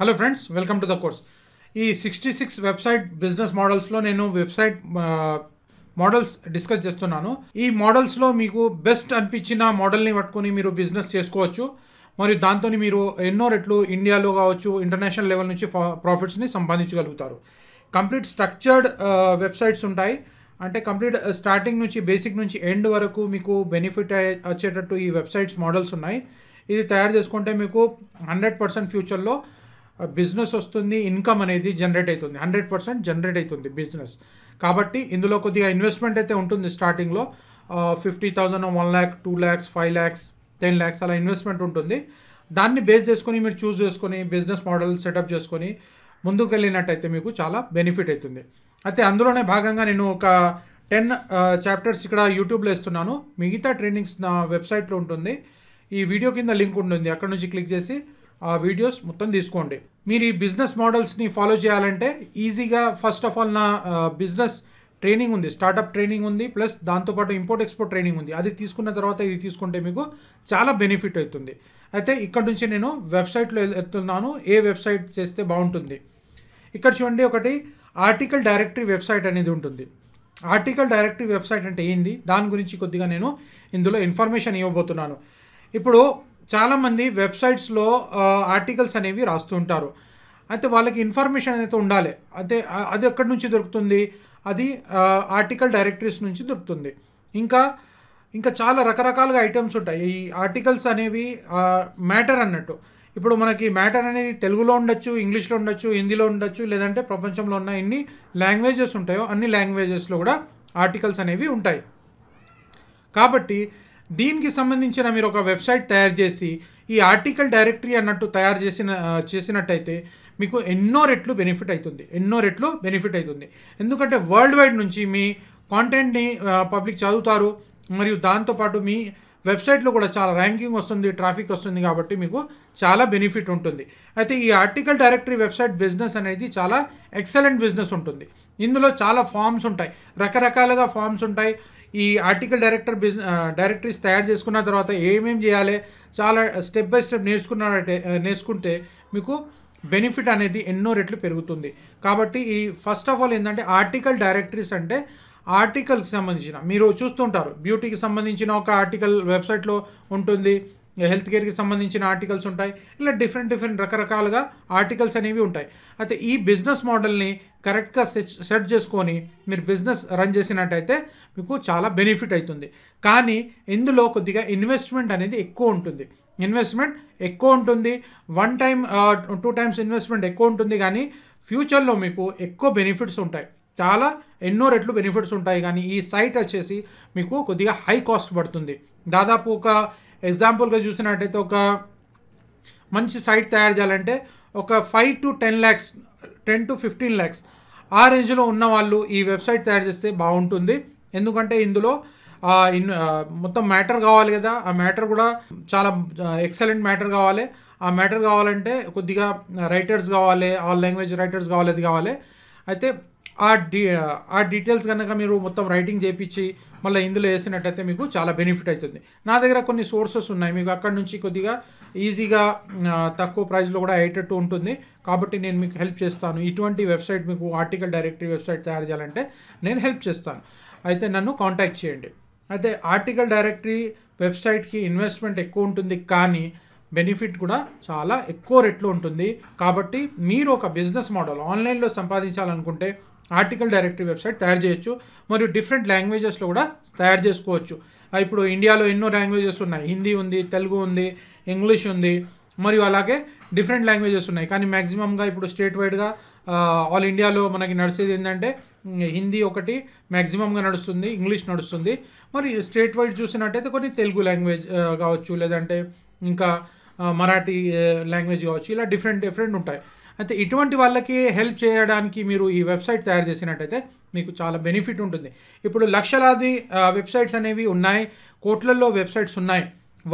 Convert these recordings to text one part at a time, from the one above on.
hello friends welcome to the course ఈ sixty six website business మోడల్స్లో నేను website models discuss చేస్తున్నాను ఈ మోడల్స్లో మీకు బెస్ట్ అనిపించిన మోడల్ని పట్టుకొని మీరు బిజినెస్ చేసుకోవచ్చు మరియు దాంతో మీరు ఎన్నో రెట్లు ఇండియాలో కావచ్చు ఇంటర్నేషనల్ లెవెల్ నుంచి ప్రాఫిట్స్ని సంపాదించగలుగుతారు కంప్లీట్ స్ట్రక్చర్డ్ వెబ్సైట్స్ ఉంటాయి అంటే కంప్లీట్ స్టార్టింగ్ నుంచి బేసిక్ నుంచి ఎండ్ వరకు మీకు బెనిఫిట్ వచ్చేటట్టు ఈ వెబ్సైట్స్ మోడల్స్ ఉన్నాయి ఇది తయారు చేసుకుంటే మీకు హండ్రెడ్ పర్సెంట్ ఫ్యూచర్లో బిజినెస్ వస్తుంది ఇన్కమ్ అనేది జనరేట్ అవుతుంది హండ్రెడ్ పర్సెంట్ జనరేట్ అవుతుంది బిజినెస్ కాబట్టి ఇందులో కొద్దిగా ఇన్వెస్ట్మెంట్ అయితే ఉంటుంది స్టార్టింగ్లో fifty thousand one lakh two lakhs five lakhs ten lakhs అలా ఇన్వెస్ట్మెంట్ ఉంటుంది దాన్ని బేస్ చేసుకొని మీరు చూస్ చేసుకొని బిజినెస్ మోడల్ సెటప్ చేసుకొని ముందుకు వెళ్ళినట్టయితే మీకు చాలా బెనిఫిట్ అవుతుంది అయితే అందులోనే భాగంగా నేను ఒక టెన్ చాప్టర్స్ ఇక్కడ యూట్యూబ్లో ఇస్తున్నాను మిగతా ట్రైనింగ్స్ నా వెబ్సైట్లో ఉంటుంది ఈ వీడియో కింద లింక్ ఉంటుంది అక్కడ నుంచి క్లిక్ చేసి ఆ వీడియోస్ మొత్తం తీసుకోండి మీరు ఈ బిజినెస్ మోడల్స్ని ఫాలో చేయాలంటే ఈజీగా ఫస్ట్ ఆఫ్ ఆల్ నా బిజినెస్ ట్రైనింగ్ ఉంది స్టార్టప్ ట్రైనింగ్ ఉంది ప్లస్ దాంతోపాటు ఇంపోర్ట్ ఎక్స్పోర్ట్ ట్రైనింగ్ ఉంది అది తీసుకున్న తర్వాత ఇది తీసుకుంటే మీకు చాలా బెనిఫిట్ అవుతుంది అయితే ఇక్కడ నుంచి నేను వెబ్సైట్లో వెళ్తున్నాను ఏ వెబ్సైట్ చేస్తే బాగుంటుంది ఇక్కడ చూడండి ఒకటి ఆర్టికల్ డైరెక్టరీ వెబ్సైట్ అనేది ఉంటుంది ఆర్టికల్ డైరెక్టరీ వెబ్సైట్ అంటే ఏంది దాని గురించి కొద్దిగా నేను ఇందులో ఇన్ఫర్మేషన్ ఇవ్వబోతున్నాను ఇప్పుడు చాలామంది వెబ్సైట్స్లో ఆర్టికల్స్ అనేవి రాస్తుంటారు అయితే వాళ్ళకి ఇన్ఫర్మేషన్ అనేది ఉండాలి అయితే అది ఎక్కడి నుంచి దొరుకుతుంది అది ఆర్టికల్ డైరెక్టరీస్ నుంచి దొరుకుతుంది ఇంకా ఇంకా చాలా రకరకాలుగా ఐటమ్స్ ఉంటాయి ఈ ఆర్టికల్స్ అనేవి మ్యాటర్ అన్నట్టు ఇప్పుడు మనకి మ్యాటర్ అనేది తెలుగులో ఉండొచ్చు ఇంగ్లీష్లో ఉండొచ్చు హిందీలో ఉండొచ్చు లేదంటే ప్రపంచంలో ఉన్న ఎన్ని లాంగ్వేజెస్ ఉంటాయో అన్ని లాంగ్వేజెస్లో కూడా ఆర్టికల్స్ అనేవి ఉంటాయి కాబట్టి దీనికి సంబంధించిన మీరు ఒక వెబ్సైట్ తయారు చేసి ఈ ఆర్టికల్ డైరెక్టరీ అన్నట్టు తయారు చేసిన చేసినట్టయితే మీకు ఎన్నో రెట్లు బెనిఫిట్ అవుతుంది ఎన్నో రెట్లు బెనిఫిట్ అవుతుంది ఎందుకంటే వరల్డ్ వైడ్ నుంచి మీ కాంటెంట్ని పబ్లిక్ చదువుతారు మరియు దాంతోపాటు మీ వెబ్సైట్లో కూడా చాలా ర్యాంకింగ్ వస్తుంది ట్రాఫిక్ వస్తుంది కాబట్టి మీకు చాలా బెనిఫిట్ ఉంటుంది అయితే ఈ ఆర్టికల్ డైరెక్టరీ వెబ్సైట్ బిజినెస్ అనేది చాలా ఎక్సలెంట్ బిజినెస్ ఉంటుంది ఇందులో చాలా ఫామ్స్ ఉంటాయి రకరకాలుగా ఫామ్స్ ఉంటాయి ఈ ఆర్టికల్ డైరెక్టర్ బిజినెస్ డైరెక్టరీస్ తయారు చేసుకున్న తర్వాత ఏమేమి చేయాలి చాలా స్టెప్ బై స్టెప్ నేర్చుకున్నారంటే నేర్చుకుంటే మీకు బెనిఫిట్ అనేది ఎన్నో రెట్లు పెరుగుతుంది కాబట్టి ఈ ఫస్ట్ ఆఫ్ ఆల్ ఏంటంటే ఆర్టికల్ డైరెక్టరీస్ అంటే ఆర్టికల్కి సంబంధించిన మీరు చూస్తుంటారు బ్యూటీకి సంబంధించిన ఒక ఆర్టికల్ వెబ్సైట్లో ఉంటుంది హెల్త్ కేర్కి సంబంధించిన ఆర్టికల్స్ ఉంటాయి ఇలా డిఫరెంట్ డిఫరెంట్ రకరకాలుగా ఆర్టికల్స్ అనేవి ఉంటాయి అయితే ఈ బిజినెస్ మోడల్ని కరెక్ట్గా సెట్ చేసుకొని మీరు బిజినెస్ రన్ చేసినట్టయితే మీకు చాలా బెనిఫిట్ అవుతుంది కానీ ఇందులో కొద్దిగా ఇన్వెస్ట్మెంట్ అనేది ఎక్కువ ఉంటుంది ఇన్వెస్ట్మెంట్ ఎక్కువ ఉంటుంది one time two times investment ఎక్కువ ఉంటుంది కానీ ఫ్యూచర్లో మీకు ఎక్కువ బెనిఫిట్స్ ఉంటాయి చాలా ఎన్నో రెట్లు బెనిఫిట్స్ ఉంటాయి కానీ ఈ సైట్ వచ్చేసి మీకు కొద్దిగా హై కాస్ట్ పడుతుంది దాదాపు ఒక ఎగ్జాంపుల్గా చూసినట్టయితే ఒక మంచి సైట్ తయారు చేయాలంటే ఒక five to ten lakhs ten to fifteen lakhs ఆ రేంజ్లో ఉన్న వాళ్ళు ఈ వెబ్సైట్ తయారు చేస్తే బాగుంటుంది ఎందుకంటే ఇందులో మొత్తం మ్యాటర్ కావాలి కదా ఆ మ్యాటర్ కూడా చాలా ఎక్సలెంట్ మ్యాటర్ కావాలి ఆ మ్యాటర్ కావాలంటే కొద్దిగా రైటర్స్ కావాలి ఆల్ లాంగ్వేజ్ రైటర్స్ కావాలి అది కావాలి అయితే ఆ డీ ఆ డీటెయిల్స్ కనుక మీరు మొత్తం రైటింగ్ చేయించి మళ్ళీ ఇందులో వేసినట్టయితే మీకు చాలా బెనిఫిట్ అవుతుంది నా దగ్గర కొన్ని సోర్సెస్ ఉన్నాయి మీకు అక్కడ నుంచి కొద్దిగా ఈజీగా తక్కువ ప్రైస్లో కూడా అయ్యేటట్టు ఉంటుంది కాబట్టి నేను మీకు హెల్ప్ చేస్తాను ఇటువంటి వెబ్సైట్ మీకు ఆర్టికల్ డైరెక్టరీ వెబ్సైట్ తయారు చేయాలంటే నేను హెల్ప్ చేస్తాను అయితే నన్ను కాంటాక్ట్ చేయండి అయితే ఆర్టికల్ డైరెక్టరీ వెబ్సైట్కి ఇన్వెస్ట్మెంట్ ఎక్కువ ఉంటుంది కానీ బెనిఫిట్ కూడా చాలా ఎక్కువ రెట్లు ఉంటుంది కాబట్టి మీరు ఒక బిజినెస్ మోడల్ ఆన్లైన్లో సంపాదించాలనుకుంటే ఆర్టికల్ డైరెక్టరీ వెబ్సైట్ తయారు చేయొచ్చు మరియు డిఫరెంట్ లాంగ్వేజెస్లో కూడా తయారు చేసుకోవచ్చు ఇప్పుడు ఇండియాలో ఎన్నో లాంగ్వేజెస్ ఉన్నాయి హిందీ ఉంది తెలుగు ఉంది ఇంగ్లీష్ ఉంది మరియు అలాగే డిఫరెంట్ లాంగ్వేజెస్ ఉన్నాయి కానీ మ్యాక్సిమంగా ఇప్పుడు స్టేట్ వైడ్గా ఆల్ ఇండియాలో మనకి నడిచేది ఏంటంటే హిందీ ఒకటి మ్యాక్సిమంగా నడుస్తుంది ఇంగ్లీష్ నడుస్తుంది మరి స్టేట్ వైడ్ చూసినట్టయితే కొన్ని తెలుగు లాంగ్వేజ్ కావచ్చు లేదంటే ఇంకా మరాఠీ లాంగ్వేజ్ కావచ్చు ఇలా డిఫరెంట్ డిఫరెంట్ ఉంటాయి అయితే ఇటువంటి వాళ్ళకి హెల్ప్ చేయడానికి మీరు ఈ వెబ్సైట్ తయారు చేసినట్టయితే మీకు చాలా బెనిఫిట్ ఉంటుంది ఇప్పుడు లక్షలాది వెబ్సైట్స్ అనేవి ఉన్నాయి కోట్లల్లో వెబ్సైట్స్ ఉన్నాయి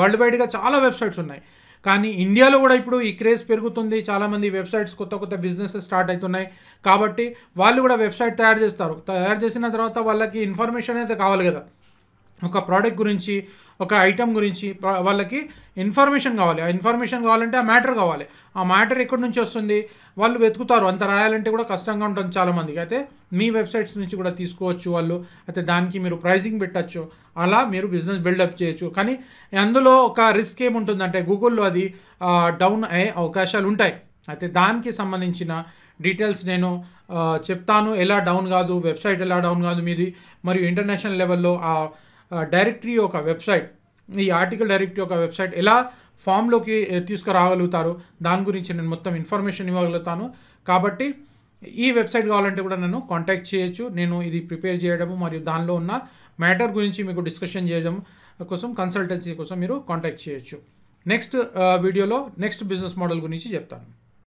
వరల్డ్ వైడ్గా చాలా వెబ్సైట్స్ ఉన్నాయి కానీ ఇండియాలో కూడా ఇప్పుడు ఈ క్రేజ్ పెరుగుతుంది చాలామంది వెబ్సైట్స్ కొత్త కొత్త బిజినెస్ స్టార్ట్ అవుతున్నాయి కాబట్టి వాళ్ళు కూడా వెబ్సైట్ తయారు చేస్తారు తయారు చేసిన తర్వాత వాళ్ళకి ఇన్ఫర్మేషన్ అయితే కావాలి కదా ఒక ప్రోడక్ట్ గురించి ఒక ఐటెం గురించి వాళ్ళకి ఇన్ఫర్మేషన్ కావాలి ఆ ఇన్ఫర్మేషన్ కావాలంటే ఆ మ్యాటర్ కావాలి ఆ మ్యాటర్ ఎక్కడి నుంచి వస్తుంది వాళ్ళు వెతుకుతారు అంత రాయాలంటే కూడా కష్టంగా ఉంటుంది చాలామందికి అయితే మీ వెబ్సైట్స్ నుంచి కూడా తీసుకోవచ్చు వాళ్ళు అయితే దానికి మీరు ప్రైజింగ్ పెట్టచ్చు అలా మీరు బిజినెస్ బిల్డప్ చేయొచ్చు కానీ అందులో ఒక రిస్క్ ఏముంటుందంటే గూగుల్లో అది డౌన్ అయ్యే అవకాశాలు ఉంటాయి అయితే దానికి సంబంధించిన డీటెయిల్స్ నేను చెప్తాను ఎలా డౌన్ కాదు వెబ్సైట్ ఎలా డౌన్ కాదు మీది మరియు ఇంటర్నేషనల్ లెవెల్లో ఆ డైరెక్టరీ ఒక వెబ్సైట్ ఈ ఆర్టికల్ డైరెక్టరీ ఒక వెబ్సైట్ ఎలా ఫామ్లోకి తీసుకురాగలుగుతారు దాని గురించి నేను మొత్తం ఇన్ఫర్మేషన్ ఇవ్వగలుగుతాను కాబట్టి ఈ వెబ్సైట్ కావాలంటే కూడా నన్ను కాంటాక్ట్ చేయొచ్చు నేను ఇది ప్రిపేర్ చేయడము మరియు దానిలో ఉన్న మ్యాటర్ గురించి మీకు డిస్కషన్ చేయడం కోసం కన్సల్టెన్సీ కోసం మీరు కాంటాక్ట్ చేయొచ్చు నెక్స్ట్ వీడియోలో నెక్స్ట్ బిజినెస్ మోడల్ గురించి చెప్తాను